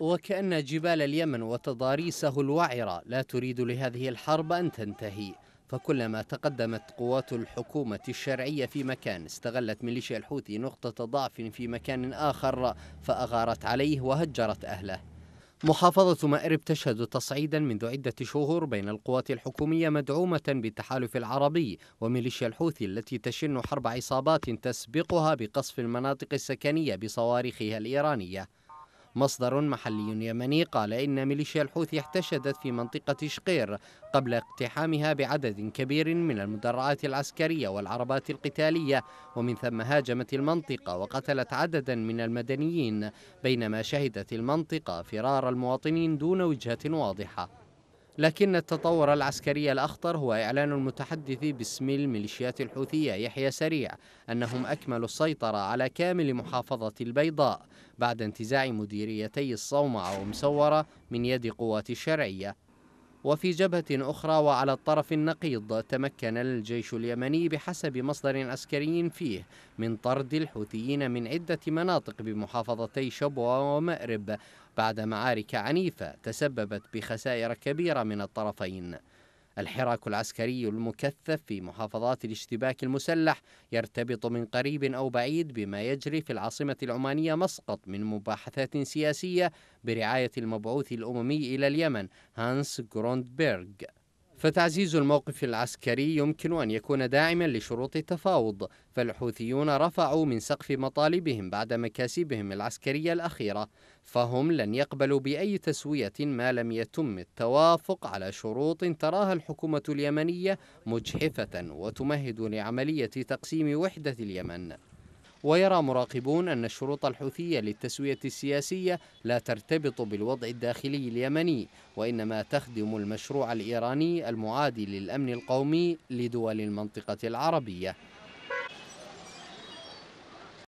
وكأن جبال اليمن وتضاريسه الوعرة لا تريد لهذه الحرب أن تنتهي فكلما تقدمت قوات الحكومة الشرعية في مكان استغلت ميليشيا الحوثي نقطة ضعف في مكان آخر فأغارت عليه وهجرت أهله محافظة مأرب تشهد تصعيدا منذ عدة شهور بين القوات الحكومية مدعومة بالتحالف العربي وميليشيا الحوثي التي تشن حرب عصابات تسبقها بقصف المناطق السكنية بصواريخها الإيرانية مصدر محلي يمني قال إن ميليشيا الحوثي احتشدت في منطقة شقير قبل اقتحامها بعدد كبير من المدرعات العسكرية والعربات القتالية ومن ثم هاجمت المنطقة وقتلت عددا من المدنيين بينما شهدت المنطقة فرار المواطنين دون وجهة واضحة لكن التطور العسكري الأخطر هو إعلان المتحدث باسم الميليشيات الحوثية يحيى سريع أنهم أكملوا السيطرة على كامل محافظة البيضاء بعد انتزاع مديريتي الصومعة ومسورة من يد قوات الشرعية وفي جبهة أخرى وعلى الطرف النقيض تمكن الجيش اليمني بحسب مصدر عسكري فيه من طرد الحوثيين من عدة مناطق بمحافظتي شبوة ومأرب بعد معارك عنيفة تسببت بخسائر كبيرة من الطرفين الحراك العسكري المكثف في محافظات الاشتباك المسلح يرتبط من قريب أو بعيد بما يجري في العاصمة العمانية مسقط من مباحثات سياسية برعاية المبعوث الأممي إلى اليمن هانس جروندبرغ فتعزيز الموقف العسكري يمكن أن يكون داعما لشروط التفاوض فالحوثيون رفعوا من سقف مطالبهم بعد مكاسبهم العسكرية الأخيرة فهم لن يقبلوا بأي تسوية ما لم يتم التوافق على شروط تراها الحكومة اليمنية مجحفة وتمهد لعملية تقسيم وحدة اليمن ويرى مراقبون أن الشروط الحوثية للتسوية السياسية لا ترتبط بالوضع الداخلي اليمني وإنما تخدم المشروع الإيراني المعادي للأمن القومي لدول المنطقة العربية